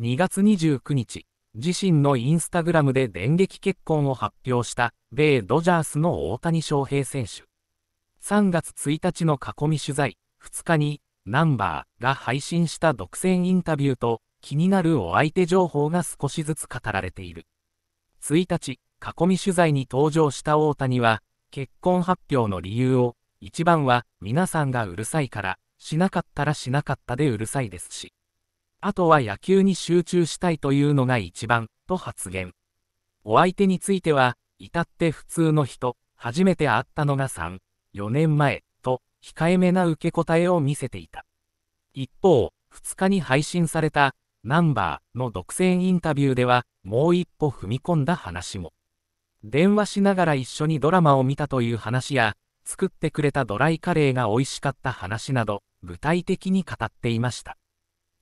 2月29日、自身のインスタグラムで電撃結婚を発表した米ドジャースの大谷翔平選手。3月1日の囲み取材、2日にナンバーが配信した独占インタビューと気になるお相手情報が少しずつ語られている。1日、囲み取材に登場した大谷は、結婚発表の理由を、一番は皆さんがうるさいから、しなかったらしなかったでうるさいですし。あとは野球に集中したいというのが一番、と発言。お相手については、至って普通の人、初めて会ったのが3、4年前、と、控えめな受け答えを見せていた。一方、2日に配信された、ナンバーの独占インタビューでは、もう一歩踏み込んだ話も。電話しながら一緒にドラマを見たという話や、作ってくれたドライカレーが美味しかった話など、具体的に語っていました。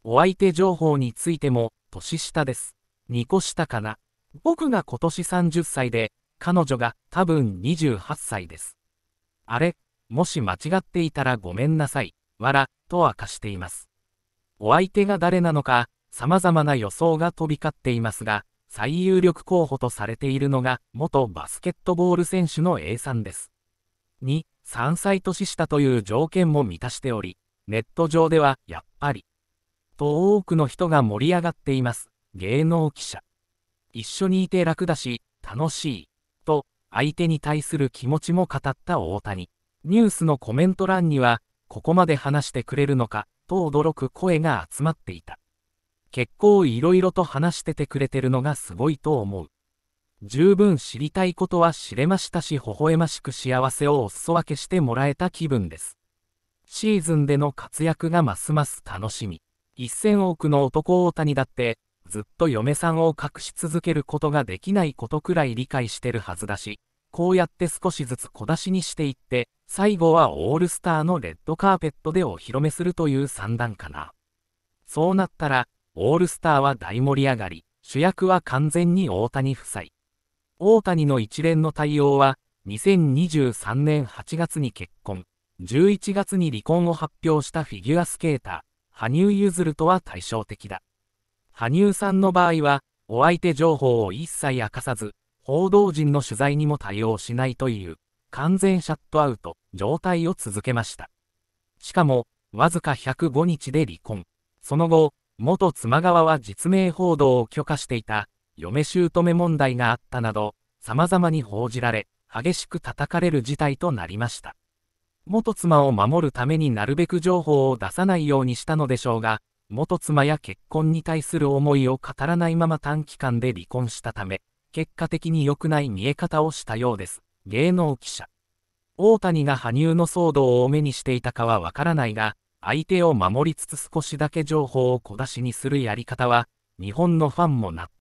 お相手情報についても、年下です。2個下かな。僕が今年30歳で、彼女が多分28歳です。あれ、もし間違っていたらごめんなさい、わら、と明かしています。お相手が誰なのか、様々な予想が飛び交っていますが、最有力候補とされているのが、元バスケットボール選手の A さんです。2、3歳年下という条件も満たしており、ネット上ではやっぱり、と多くの人が盛り上がっています。芸能記者。一緒にいて楽だし、楽しい。と、相手に対する気持ちも語った大谷。ニュースのコメント欄には、ここまで話してくれるのか、と驚く声が集まっていた。結構いろいろと話しててくれてるのがすごいと思う。十分知りたいことは知れましたし微笑ましく幸せをお裾分けしてもらえた気分です。シーズンでの活躍がますます楽しみ。1000億の男大谷だって、ずっと嫁さんを隠し続けることができないことくらい理解してるはずだし、こうやって少しずつ小出しにしていって、最後はオールスターのレッドカーペットでお披露目するという算段かな。そうなったら、オールスターは大盛り上がり、主役は完全に大谷夫妻。大谷の一連の対応は、2023年8月に結婚、11月に離婚を発表したフィギュアスケーター。羽生結弦とは対照的だ。羽生さんの場合は、お相手情報を一切明かさず、報道陣の取材にも対応しないという、完全シャットアウト、状態を続けました。しかも、わずか105日で離婚。その後、元妻側は実名報道を許可していた、嫁姑問題があったなど、様々に報じられ、激しく叩かれる事態となりました。元妻を守るためになるべく情報を出さないようにしたのでしょうが、元妻や結婚に対する思いを語らないまま短期間で離婚したため、結果的に良くない見え方をしたようです。芸能記者。大谷が羽生の騒動を目にしていたかはわからないが、相手を守りつつ少しだけ情報を小出しにするやり方は、日本のファンも納